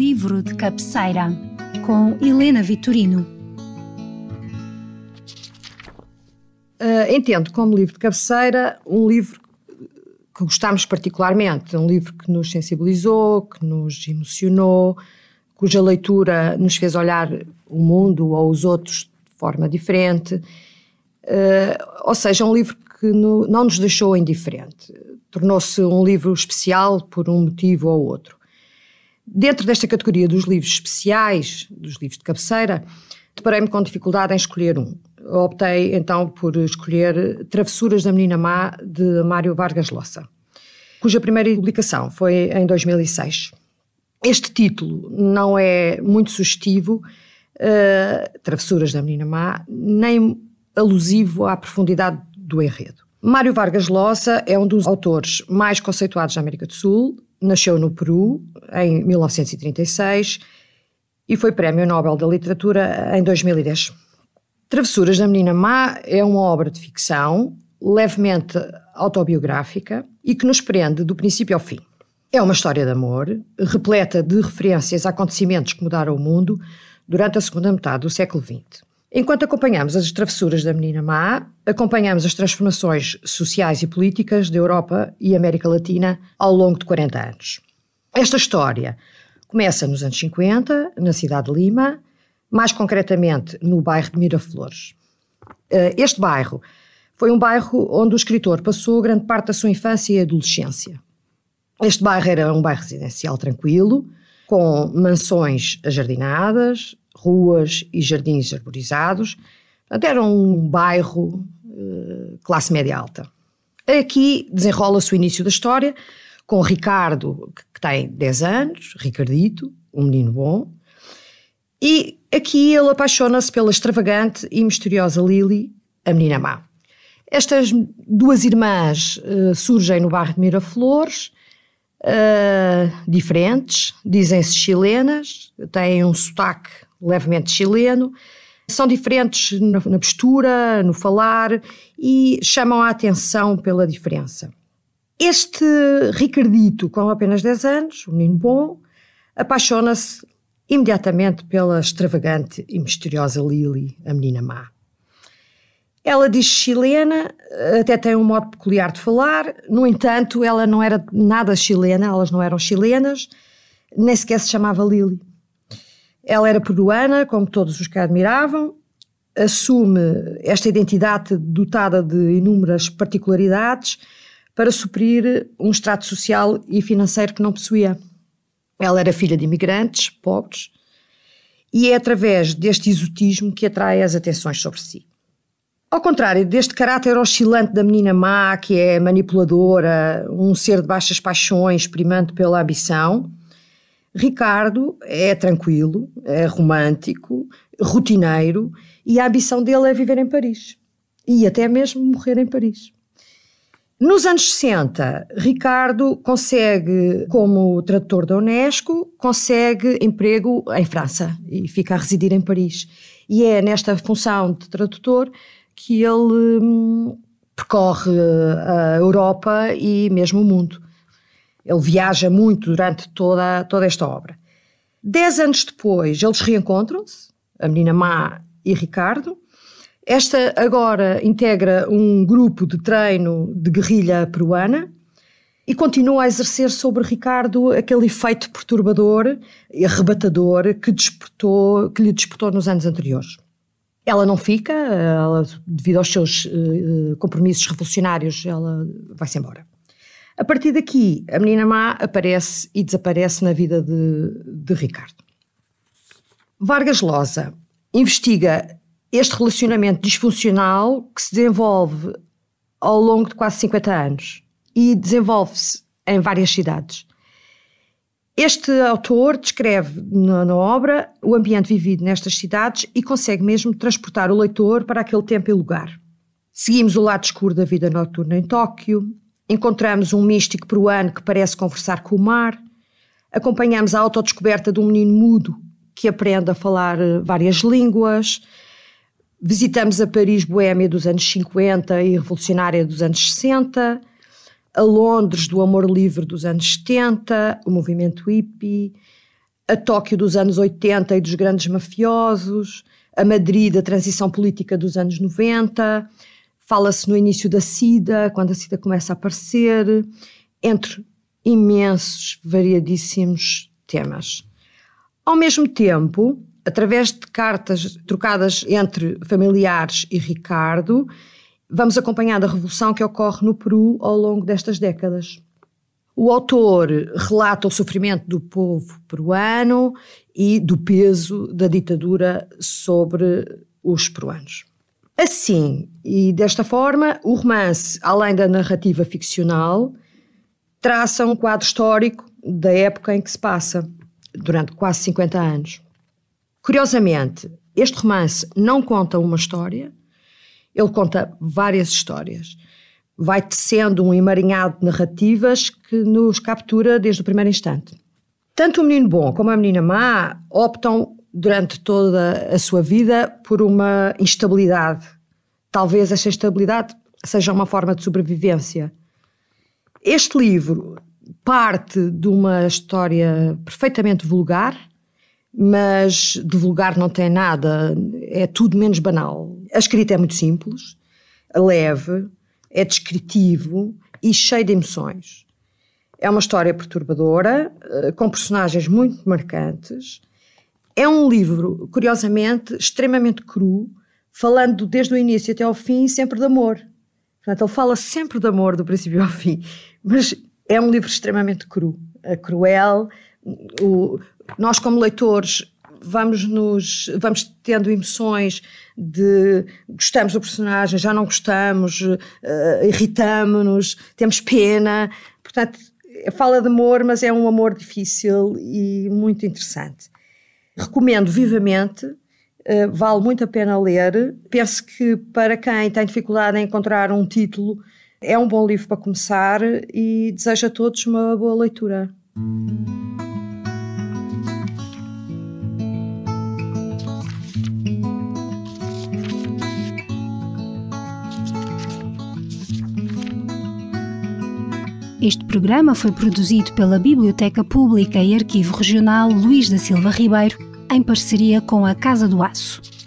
livro de cabeceira, com Helena Vitorino. Uh, entendo como livro de cabeceira um livro que gostámos particularmente, um livro que nos sensibilizou, que nos emocionou, cuja leitura nos fez olhar o mundo ou os outros de forma diferente. Uh, ou seja, um livro que no, não nos deixou indiferente. Tornou-se um livro especial por um motivo ou outro. Dentro desta categoria dos livros especiais, dos livros de cabeceira, deparei-me com dificuldade em escolher um. Optei então por escolher Travessuras da Menina Má, de Mário Vargas Llosa, cuja primeira publicação foi em 2006. Este título não é muito sugestivo, uh, Travessuras da Menina Má, nem alusivo à profundidade do enredo. Mário Vargas Llosa é um dos autores mais conceituados da América do Sul, nasceu no Peru em 1936 e foi Prémio Nobel da Literatura em 2010. Travessuras da Menina Má é uma obra de ficção levemente autobiográfica e que nos prende do princípio ao fim. É uma história de amor, repleta de referências a acontecimentos que mudaram o mundo durante a segunda metade do século XX. Enquanto acompanhamos as travessuras da menina má, acompanhamos as transformações sociais e políticas da Europa e América Latina ao longo de 40 anos. Esta história começa nos anos 50, na cidade de Lima, mais concretamente no bairro de Miraflores. Eh, este bairro foi um bairro onde o escritor passou grande parte da sua infância e adolescência. Este bairro era um bairro residencial tranquilo, com mansões ajardinadas, ruas e jardins arborizados. Portanto, era um bairro eh, classe média alta. Aqui desenrola-se o início da história com Ricardo, que tem 10 anos, Ricardito, um menino bom, e aqui ele apaixona-se pela extravagante e misteriosa Lily, a menina má. Estas duas irmãs uh, surgem no bairro de Miraflores, uh, diferentes, dizem-se chilenas, têm um sotaque levemente chileno. São diferentes na postura, no falar e chamam a atenção pela diferença. Este Ricardito, com apenas 10 anos, um menino bom, apaixona-se imediatamente pela extravagante e misteriosa Lily, a menina má. Ela diz chilena, até tem um modo peculiar de falar, no entanto, ela não era nada chilena, elas não eram chilenas, nem sequer se chamava Lily. Ela era peruana, como todos os que a admiravam, assume esta identidade dotada de inúmeras particularidades para suprir um extrato social e financeiro que não possuía. Ela era filha de imigrantes pobres e é através deste exotismo que atrai as atenções sobre si. Ao contrário deste caráter oscilante da menina má, que é manipuladora, um ser de baixas paixões, primando pela ambição, Ricardo é tranquilo, é romântico, rotineiro e a ambição dele é viver em Paris e até mesmo morrer em Paris. Nos anos 60, Ricardo consegue, como tradutor da Unesco, consegue emprego em França e fica a residir em Paris. E é nesta função de tradutor que ele hum, percorre eh, a Europa e mesmo o mundo. Ele viaja muito durante toda, toda esta obra. Dez anos depois, eles reencontram-se, a menina Má e Ricardo. Esta agora integra um grupo de treino de guerrilha peruana e continua a exercer sobre Ricardo aquele efeito perturbador e arrebatador que, despertou, que lhe despertou nos anos anteriores. Ela não fica, ela, devido aos seus uh, compromissos revolucionários, ela vai-se embora. A partir daqui, a menina má aparece e desaparece na vida de, de Ricardo. Vargas Losa investiga este relacionamento disfuncional que se desenvolve ao longo de quase 50 anos e desenvolve-se em várias cidades. Este autor descreve na, na, obra o ambiente vivido nestas cidades e consegue mesmo transportar o leitor para aquele tempo e lugar. Seguimos o lado escuro da vida noturna em Tóquio, Encontramos um místico peruano que parece conversar com o mar. Acompanhamos a autodescoberta de um menino mudo que aprende a falar eh, várias línguas. Visitamos a Paris boêmia dos anos 50 e revolucionária dos anos 60, a Londres do amor livre dos anos 70, o movimento hippie, a Tóquio dos anos 80 e dos grandes mafiosos, a Madrid a transição política dos anos 90, Fala-se no início da SIDA, quando a SIDA começa a aparecer, entre imensos, variadíssimos temas. Ao mesmo tempo, através de cartas trocadas entre familiares e Ricardo, vamos acompanhando a revolução que ocorre no Peru ao longo destas décadas. O autor relata o sofrimento do povo peruano e do peso da ditadura sobre os peruanos. Assim e desta forma, o romance, além da narrativa ficcional, traça um quadro histórico da época em que se passa, durante quase 50 anos. Curiosamente, este romance não conta uma história, ele conta várias histórias. Vai tecendo um emaranhado de narrativas que nos captura desde o primeiro instante. Tanto o menino bom como a menina má optam durante toda a sua vida por uma instabilidade. Talvez esta instabilidade seja uma forma de sobrevivência. Este livro parte de uma história perfeitamente vulgar, mas de vulgar não tem nada, é tudo menos banal. A escrita é muito simples, leve, é descritivo e cheio de emoções. É uma história perturbadora, eh, com personagens muito marcantes, é um livro, curiosamente, extremamente cru, falando desde o início até ao fim sempre de amor. Portanto, ele fala sempre de amor do princípio ao fim, mas é um livro extremamente cru, eh, cruel. O, nós, como leitores, vamos nos vamos tendo emoções de gostamos do personagem, já não gostamos, uh, irritamos-nos, temos pena. Portanto, fala de amor, mas é um amor difícil e muito interessante recomendo vivamente, uh, vale muito a pena ler. Penso que para quem tem dificuldade em encontrar um título, é um bom livro para começar e desejo a todos uma boa leitura. Este programa foi produzido pela Biblioteca Pública e Arquivo Regional Luís da Silva Ribeiro em parceria com a Casa do Aço.